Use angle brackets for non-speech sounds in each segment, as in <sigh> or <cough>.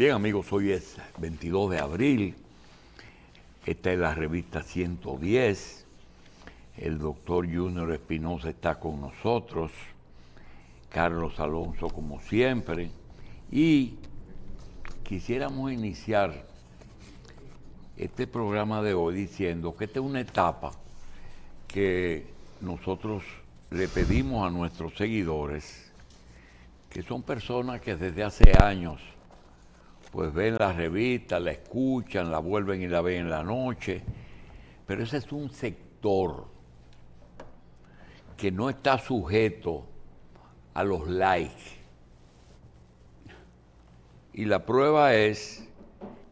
Bien amigos, hoy es 22 de abril, esta es la revista 110, el doctor Junior Espinosa está con nosotros, Carlos Alonso como siempre, y quisiéramos iniciar este programa de hoy diciendo que esta es una etapa que nosotros le pedimos a nuestros seguidores, que son personas que desde hace años, pues ven la revista, la escuchan, la vuelven y la ven en la noche, pero ese es un sector que no está sujeto a los likes. Y la prueba es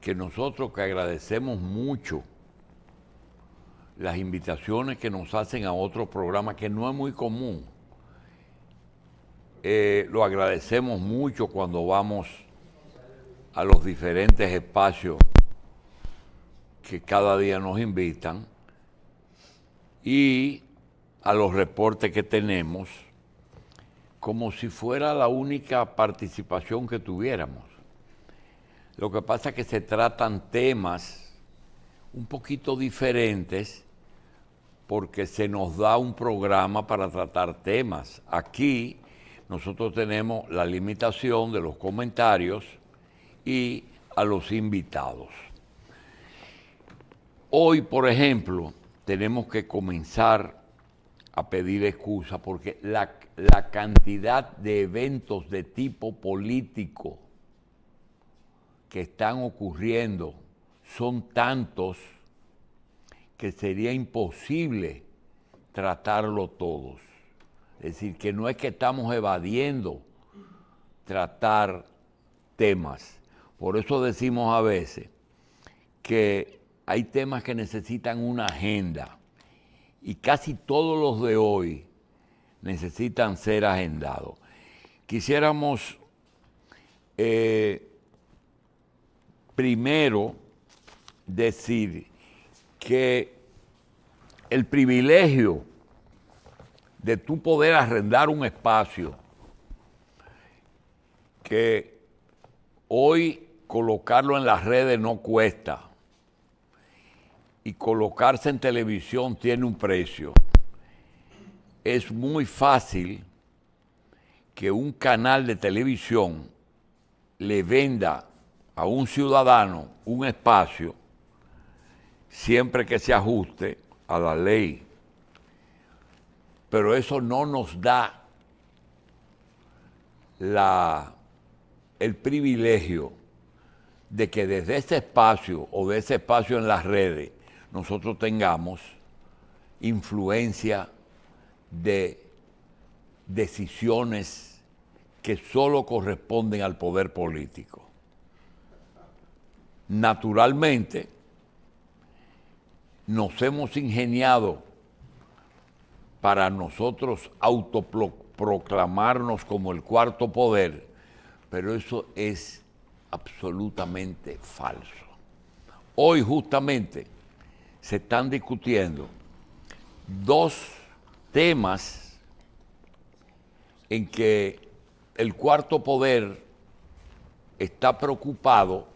que nosotros que agradecemos mucho las invitaciones que nos hacen a otros programas, que no es muy común, eh, lo agradecemos mucho cuando vamos a los diferentes espacios que cada día nos invitan y a los reportes que tenemos como si fuera la única participación que tuviéramos. Lo que pasa es que se tratan temas un poquito diferentes porque se nos da un programa para tratar temas. Aquí nosotros tenemos la limitación de los comentarios y a los invitados. Hoy, por ejemplo, tenemos que comenzar a pedir excusa porque la, la cantidad de eventos de tipo político que están ocurriendo son tantos que sería imposible tratarlo todos. Es decir, que no es que estamos evadiendo tratar temas, por eso decimos a veces que hay temas que necesitan una agenda y casi todos los de hoy necesitan ser agendados. Quisiéramos eh, primero decir que el privilegio de tú poder arrendar un espacio que hoy colocarlo en las redes no cuesta. Y colocarse en televisión tiene un precio. Es muy fácil que un canal de televisión le venda a un ciudadano un espacio siempre que se ajuste a la ley. Pero eso no nos da la, el privilegio de que desde ese espacio o de ese espacio en las redes nosotros tengamos influencia de decisiones que solo corresponden al poder político. Naturalmente, nos hemos ingeniado para nosotros autoproclamarnos como el cuarto poder, pero eso es absolutamente falso. Hoy justamente se están discutiendo dos temas en que el cuarto poder está preocupado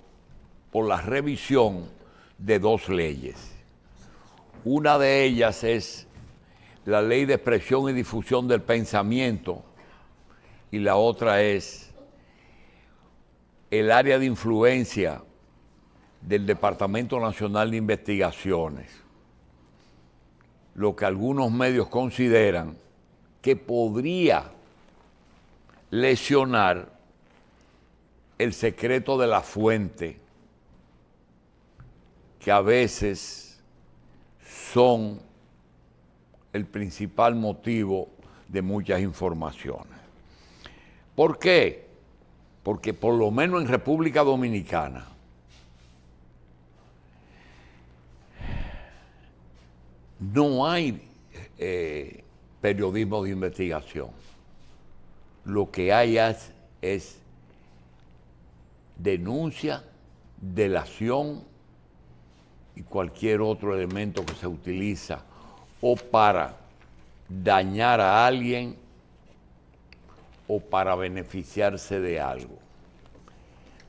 por la revisión de dos leyes. Una de ellas es la ley de expresión y difusión del pensamiento y la otra es el área de influencia del Departamento Nacional de Investigaciones, lo que algunos medios consideran que podría lesionar el secreto de la fuente, que a veces son el principal motivo de muchas informaciones. ¿Por qué? porque por lo menos en República Dominicana, no hay eh, periodismo de investigación. Lo que hay es denuncia, delación y cualquier otro elemento que se utiliza o para dañar a alguien o para beneficiarse de algo.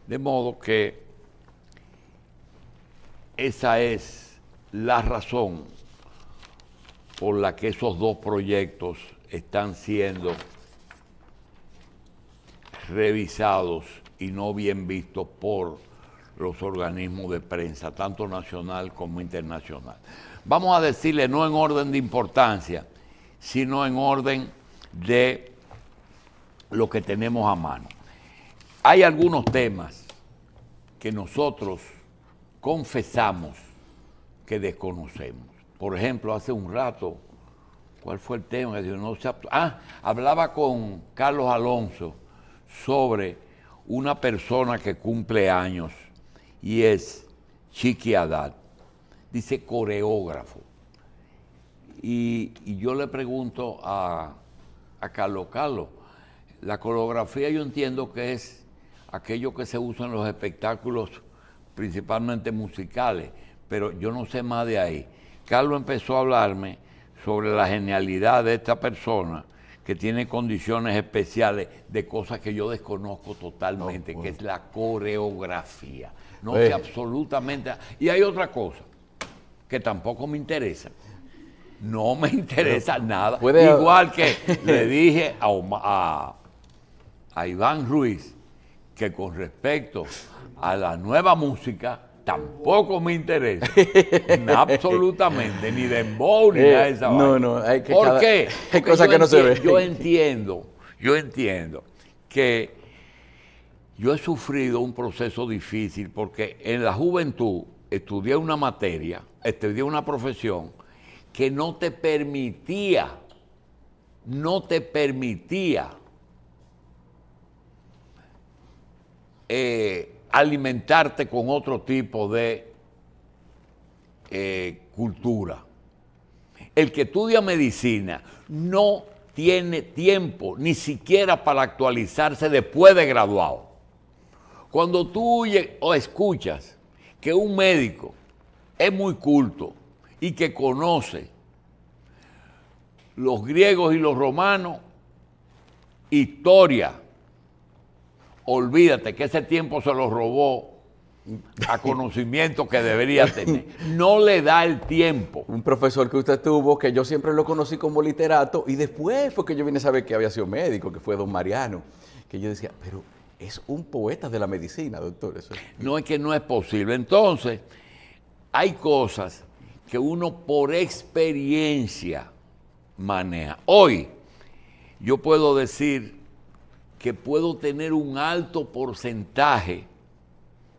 De modo que esa es la razón por la que esos dos proyectos están siendo revisados y no bien vistos por los organismos de prensa, tanto nacional como internacional. Vamos a decirle no en orden de importancia, sino en orden de lo que tenemos a mano. Hay algunos temas que nosotros confesamos que desconocemos. Por ejemplo, hace un rato, ¿cuál fue el tema? ah, hablaba con Carlos Alonso sobre una persona que cumple años y es Chiqui Dice coreógrafo. Y, yo le pregunto a Carlos Carlos, la coreografía yo entiendo que es aquello que se usa en los espectáculos principalmente musicales, pero yo no sé más de ahí. Carlos empezó a hablarme sobre la genialidad de esta persona que tiene condiciones especiales de cosas que yo desconozco totalmente, que pues. es la coreografía. No sé eh. absolutamente. Y hay otra cosa que tampoco me interesa. No me <laughs> interesa nada. Igual que <laughs> le dije a, Omar. a a Iván Ruiz que con respecto a la nueva música tampoco me interesa <laughs> absolutamente ni de embol, ni eh, nada de esa no, no, hay que ¿Por qué? cosas que no se ven. Yo entiendo, yo entiendo que yo he sufrido un proceso difícil porque en la juventud estudié una materia, estudié una profesión que no te permitía, no te permitía Eh, alimentarte con otro tipo de eh, cultura. El que estudia medicina no tiene tiempo ni siquiera para actualizarse después de graduado. Cuando tú o escuchas que un médico es muy culto y que conoce los griegos y los romanos, historia, olvídate que ese tiempo se lo robó a conocimiento que debería tener. No le da el tiempo. Un profesor que usted tuvo, que yo siempre lo conocí como literato, y después fue que yo vine a saber que había sido médico, que fue don Mariano, que yo decía, pero es un poeta de la medicina, doctor. <laughs> No es que no es posible. Entonces, hay cosas que uno por experiencia maneja. Hoy, yo puedo decir que puedo tener un alto porcentaje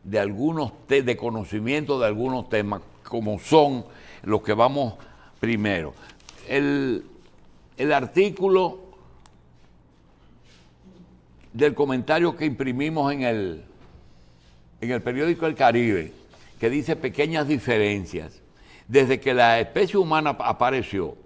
de algunos de conocimiento de algunos temas, como son los que vamos primero. El, artículo del comentario que imprimimos en en el periódico El Caribe, que dice pequeñas diferencias. Desde que la especie humana apareció,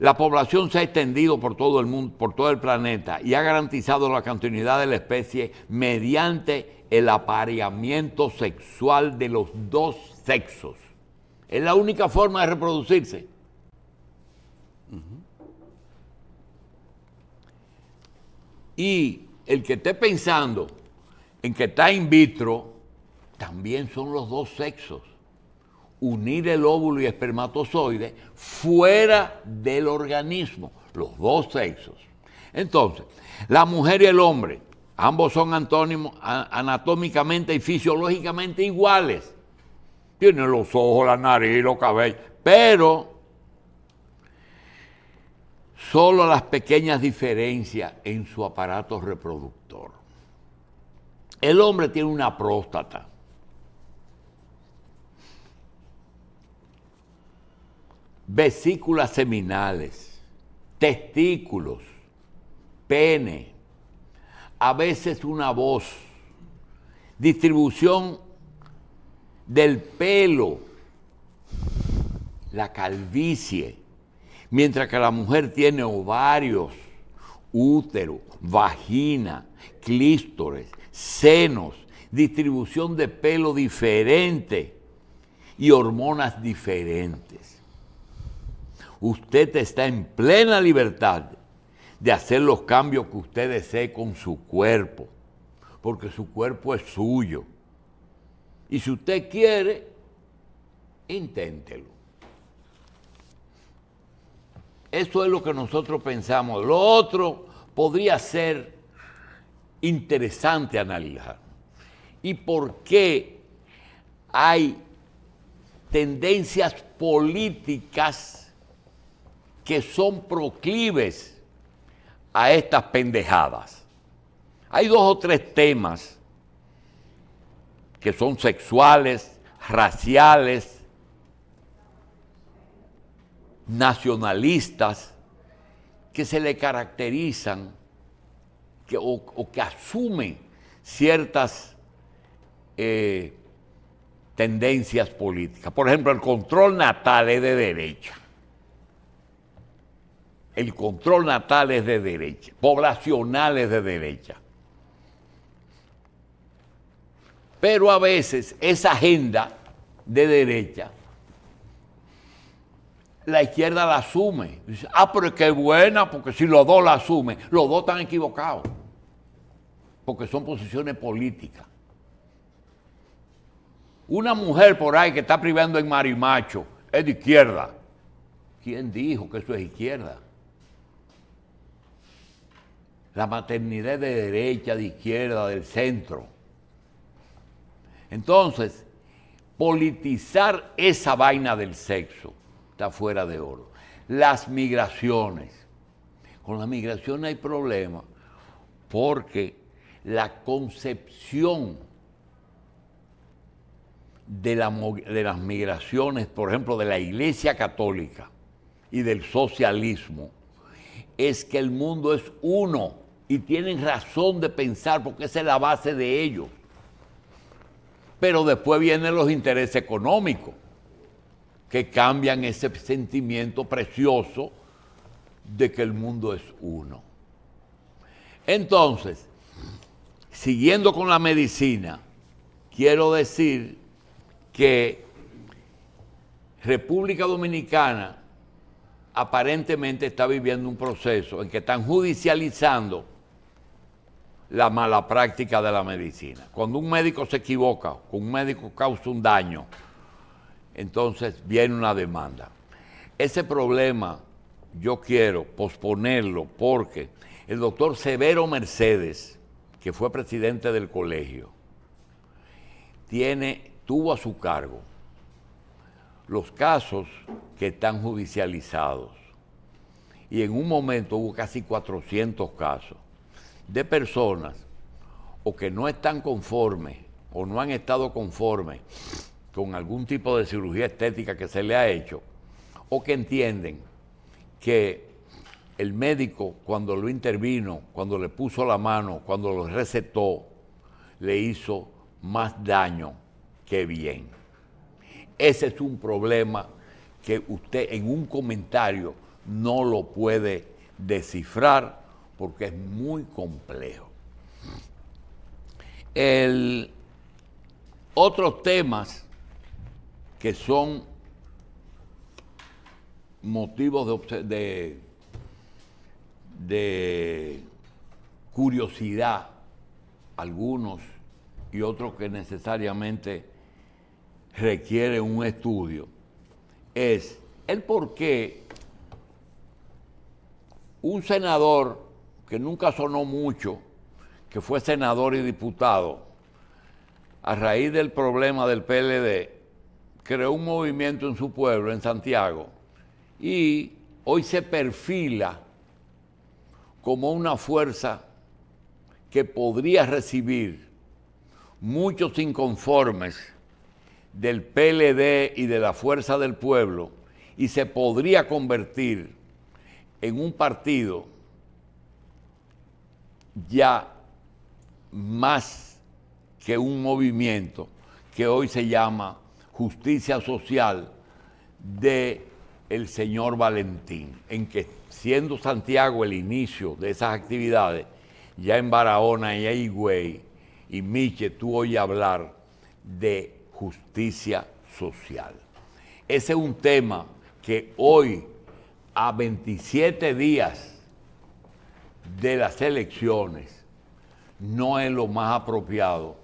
la población se ha extendido por todo el mundo, por todo el planeta y ha garantizado la continuidad de la especie mediante el apareamiento sexual de los dos sexos. Es la única forma de reproducirse. Y el que esté pensando en que está in vitro, también son los dos sexos unir el óvulo y espermatozoide fuera del organismo, los dos sexos. Entonces, la mujer y el hombre, ambos son antónimos, anatómicamente y fisiológicamente iguales. Tienen los ojos, la nariz, los cabellos, pero solo las pequeñas diferencias en su aparato reproductor. El hombre tiene una próstata, vesículas seminales, testículos, pene, a veces una voz, distribución del pelo, la calvicie, mientras que la mujer tiene ovarios, útero, vagina, clístores, senos, distribución de pelo diferente y hormonas diferentes usted está en plena libertad de hacer los cambios que usted desee con su cuerpo, porque su cuerpo es suyo. Y si usted quiere, inténtelo. Eso es lo que nosotros pensamos. Lo otro podría ser interesante analizar. ¿Y por qué hay tendencias políticas que son proclives a estas pendejadas. Hay dos o tres temas que son sexuales, raciales, nacionalistas, que se le caracterizan o, que asumen ciertas eh, tendencias políticas. Por ejemplo, el control natal es de derecha el control natal es de derecha, poblacional es de derecha. Pero a veces esa agenda de derecha, la izquierda la asume. Dice, ah, pero es es buena, porque si los dos la asumen, los dos están equivocados, porque son posiciones políticas. Una mujer por ahí que está privando en marimacho es de izquierda. ¿Quién dijo que eso es izquierda? La maternidad es de derecha, de izquierda, del centro. Entonces, politizar esa vaina del sexo está fuera de oro. Las migraciones. Con las migraciones hay problemas porque la concepción de, de, las migraciones, por ejemplo, de la Iglesia Católica y del socialismo, es que el mundo es uno y tienen razón de pensar porque esa es la base de ello. Pero después vienen los intereses económicos que cambian ese sentimiento precioso de que el mundo es uno. Entonces, siguiendo con la medicina, quiero decir que República Dominicana aparentemente está viviendo un proceso en que están judicializando la mala práctica de la medicina. Cuando un médico se equivoca, cuando un médico causa un daño, entonces viene una demanda. Ese problema yo quiero posponerlo porque el doctor Severo Mercedes, que fue presidente del colegio, tiene, tuvo a su cargo los casos que están judicializados. Y en un momento hubo casi 400 casos de personas o que no están conformes o no han estado conformes con algún tipo de cirugía estética que se le ha hecho, o que entienden que el médico cuando lo intervino, cuando le puso la mano, cuando lo recetó, le hizo más daño que bien. Ese es un problema que usted en un comentario no lo puede descifrar porque es muy complejo. otros temas que son motivos de, de, de curiosidad, algunos y otros que necesariamente requieren un estudio es el por qué un senador que nunca sonó mucho, que fue senador y diputado, a raíz del problema del PLD, creó un movimiento en su pueblo, en Santiago, y hoy se perfila como una fuerza que podría recibir muchos inconformes del PLD y de la Fuerza del Pueblo y se podría convertir en un partido ya más que un movimiento que hoy se llama Justicia Social de el señor Valentín, en que siendo Santiago el inicio de esas actividades, ya en Barahona y Higüey y Miche, tú oyes hablar de justicia social. Ese es un tema que hoy, a 27 días de las elecciones, no es lo más apropiado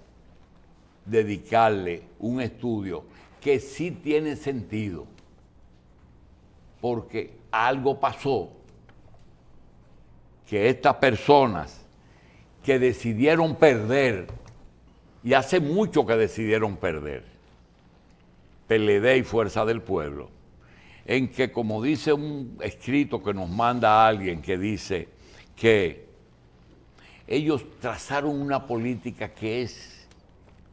dedicarle un estudio que sí tiene sentido, porque algo pasó que estas personas que decidieron perder y hace mucho que decidieron perder. PLD y Fuerza del Pueblo. En que, como dice un escrito que nos manda alguien que dice que ellos trazaron una política que es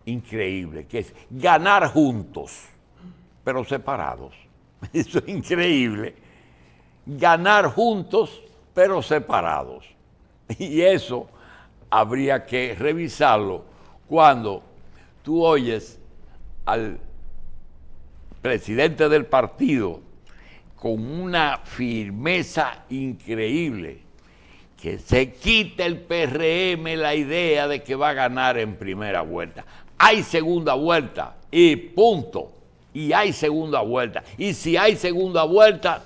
increíble, que es ganar juntos, pero separados. <laughs> Eso es increíble. Ganar juntos, pero separados. Y eso habría que revisarlo cuando tú oyes al presidente del partido con una firmeza increíble que se quita el PRM la idea de que va a ganar en primera vuelta. Hay segunda vuelta y punto. Y hay segunda vuelta. Y si hay segunda vuelta,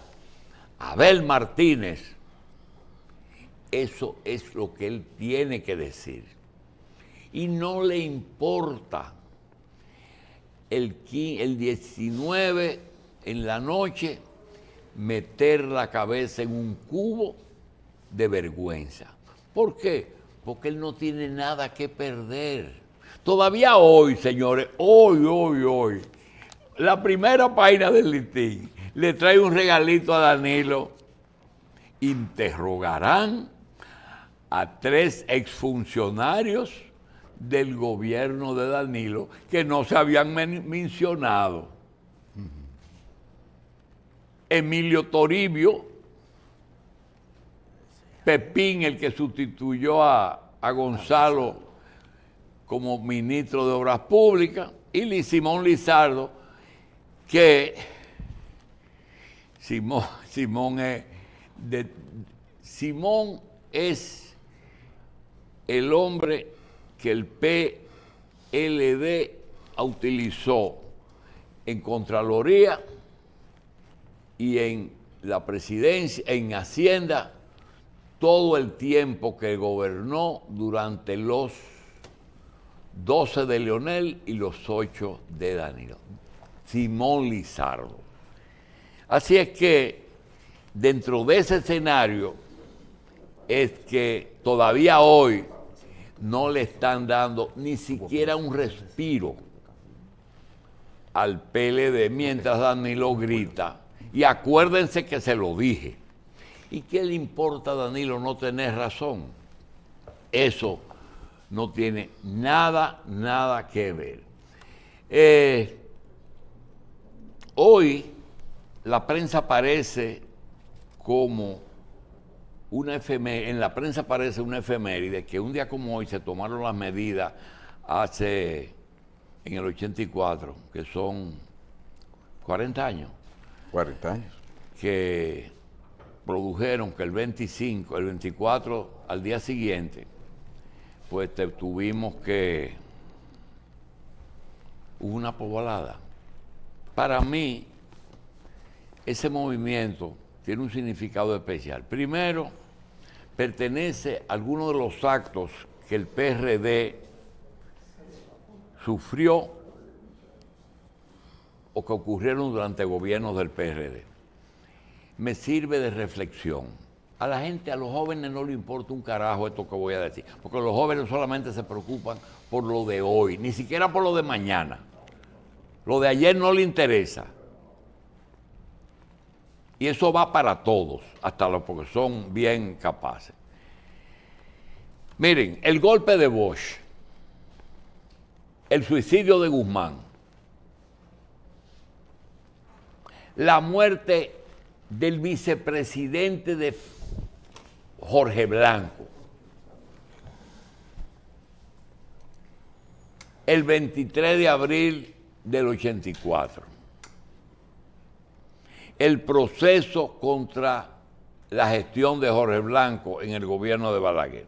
Abel Martínez, eso es lo que él tiene que decir y no le importa. El, el 19 en la noche meter la cabeza en un cubo de vergüenza. ¿Por qué? Porque él no tiene nada que perder. Todavía hoy, señores, hoy, hoy, hoy, la primera página del litigio, le trae un regalito a Danilo. Interrogarán a tres exfuncionarios del gobierno de Danilo que no se habían mencionado. Emilio Toribio, Pepín, el que sustituyó a, Gonzalo como ministro de Obras Públicas, y Simón Lizardo, que Simón, es, Simón es el hombre que el PLD utilizó en Contraloría y en la presidencia, en Hacienda, todo el tiempo que gobernó durante los 12 de Leonel y los 8 de Danilo. Simón Lizardo. Así es que dentro de ese escenario es que todavía hoy no le están dando ni siquiera un respiro al PLD mientras Danilo grita. Y acuérdense que se lo dije. ¿Y qué le importa a Danilo no tener razón? Eso no tiene nada, nada que ver. Eh, hoy la prensa parece como una en la prensa aparece una efeméride que un día como hoy se tomaron las medidas hace, en el 84, que son 40 años. 40 años. Que produjeron que el 25, el 24, al día siguiente, pues tuvimos que. Hubo una poblada. Para mí, ese movimiento tiene un significado especial. Primero, pertenece a alguno de los actos que el PRD sufrió o que ocurrieron durante gobiernos del PRD. Me sirve de reflexión. A la gente, a los jóvenes no le importa un carajo esto que voy a decir, porque los jóvenes solamente se preocupan por lo de hoy, ni siquiera por lo de mañana. Lo de ayer no le interesa. Y eso va para todos, hasta los que son bien capaces. Miren, el golpe de Bosch, el suicidio de Guzmán, la muerte del vicepresidente de Jorge Blanco, el 23 de abril del 84 el proceso contra la gestión de Jorge Blanco en el gobierno de Balaguer.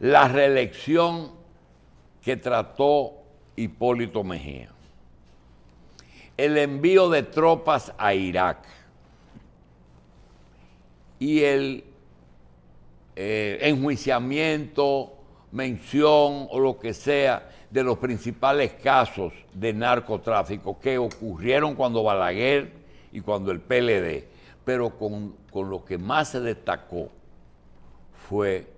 La reelección que trató Hipólito Mejía. El envío de tropas a Irak. Y el eh, enjuiciamiento, mención o lo que sea de los principales casos de narcotráfico que ocurrieron cuando Balaguer y cuando el PLD, pero con, lo que más se destacó fue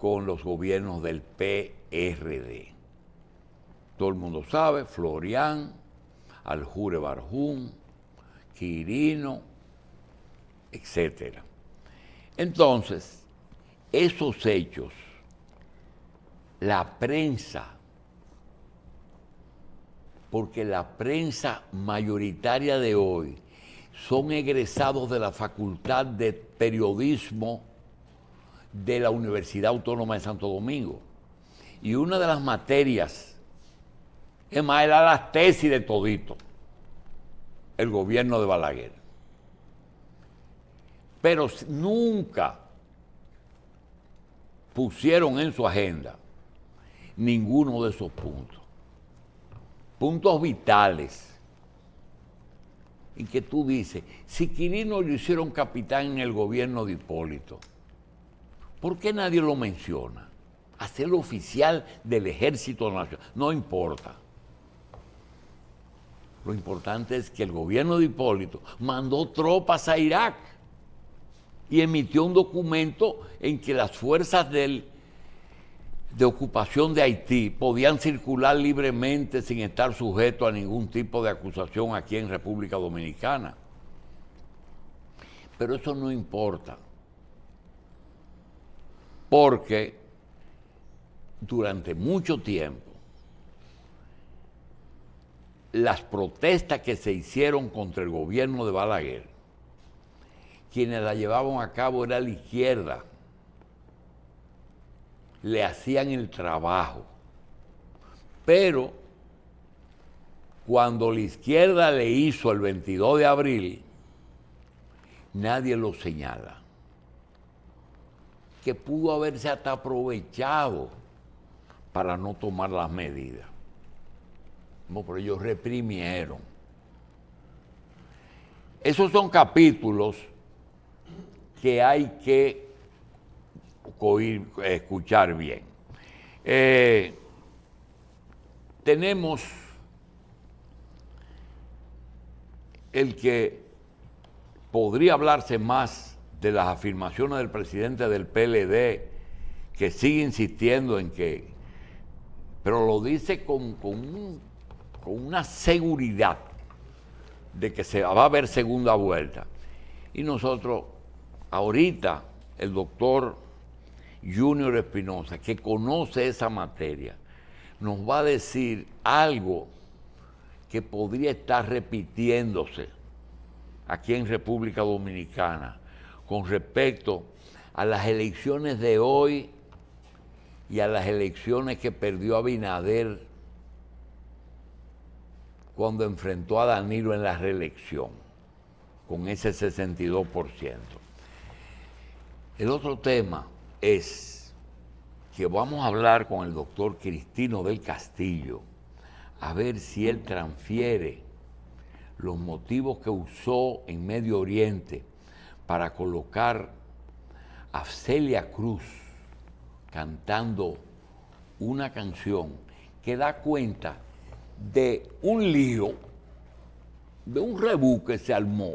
con los gobiernos del PRD. Todo el mundo sabe, Florian, Aljure Barjún, Quirino, etc. Entonces, esos hechos, la prensa porque la prensa mayoritaria de hoy son egresados de la Facultad de Periodismo de la Universidad Autónoma de Santo Domingo. Y una de las materias, es más, era la tesis de todito, el gobierno de Balaguer. Pero nunca pusieron en su agenda ninguno de esos puntos puntos vitales. Y que tú dices, si Quirino lo hicieron capitán en el gobierno de Hipólito, ¿por qué nadie lo menciona? Hacerlo oficial del Ejército Nacional, no importa. Lo importante es que el gobierno de Hipólito mandó tropas a Irak y emitió un documento en que las fuerzas del de ocupación de Haití podían circular libremente sin estar sujetos a ningún tipo de acusación aquí en República Dominicana. Pero eso no importa, porque durante mucho tiempo las protestas que se hicieron contra el gobierno de Balaguer, quienes las llevaban a cabo era la izquierda, le hacían el trabajo. Pero cuando la izquierda le hizo el 22 de abril, nadie lo señala. Que pudo haberse hasta aprovechado para no tomar las medidas. No, pero ellos reprimieron. Esos son capítulos que hay que eh, escuchar bien. Eh, tenemos el que podría hablarse más de las afirmaciones del presidente del PLD, que sigue insistiendo en que, pero lo dice con, con, con una seguridad de que se va a haber segunda vuelta. Y nosotros, ahorita, el doctor Junior Espinosa, que conoce esa materia, nos va a decir algo que podría estar repitiéndose aquí en República Dominicana con respecto a las elecciones de hoy y a las elecciones que perdió Abinader cuando enfrentó a Danilo en la reelección, con ese 62%. El otro tema es que vamos a hablar con el doctor Cristino del Castillo a ver si él transfiere los motivos que usó en Medio Oriente para colocar a Celia Cruz cantando una canción que da cuenta de un lío, de un rebú que se armó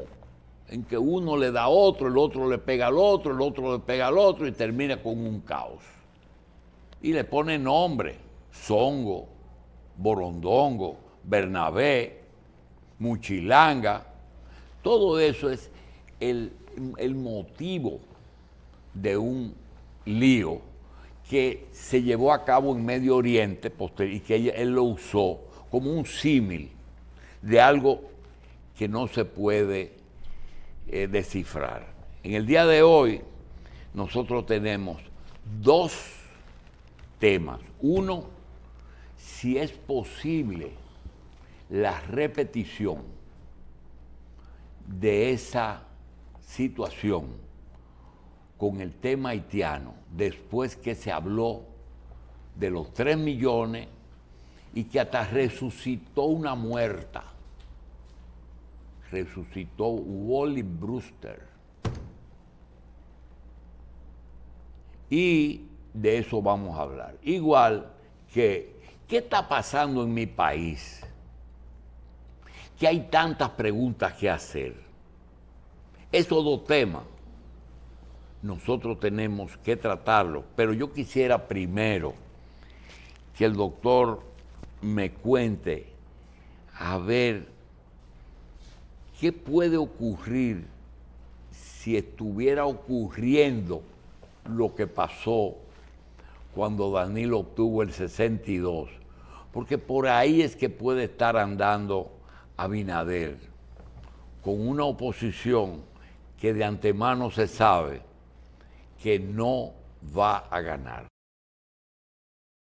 en que uno le da a otro, el otro le pega al otro, el otro le pega al otro y termina con un caos. Y le pone nombre, Zongo, Borondongo, Bernabé, Muchilanga. Todo eso es el, el motivo de un lío que se llevó a cabo en Medio Oriente y que él lo usó como un símil de algo que no se puede eh, descifrar. En el día de hoy nosotros tenemos dos temas. Uno, si es posible la repetición de esa situación con el tema haitiano después que se habló de los 3 millones y que hasta resucitó una muerta resucitó Wally Brewster. Y de eso vamos a hablar. Igual que, ¿qué está pasando en mi país? Que hay tantas preguntas que hacer. Esos dos temas nosotros tenemos que tratarlos, pero yo quisiera primero que el doctor me cuente a ver ¿qué puede ocurrir si estuviera ocurriendo lo que pasó cuando Danilo obtuvo el 62? Porque por ahí es que puede estar andando Abinader, con una oposición que de antemano se sabe que no va a ganar.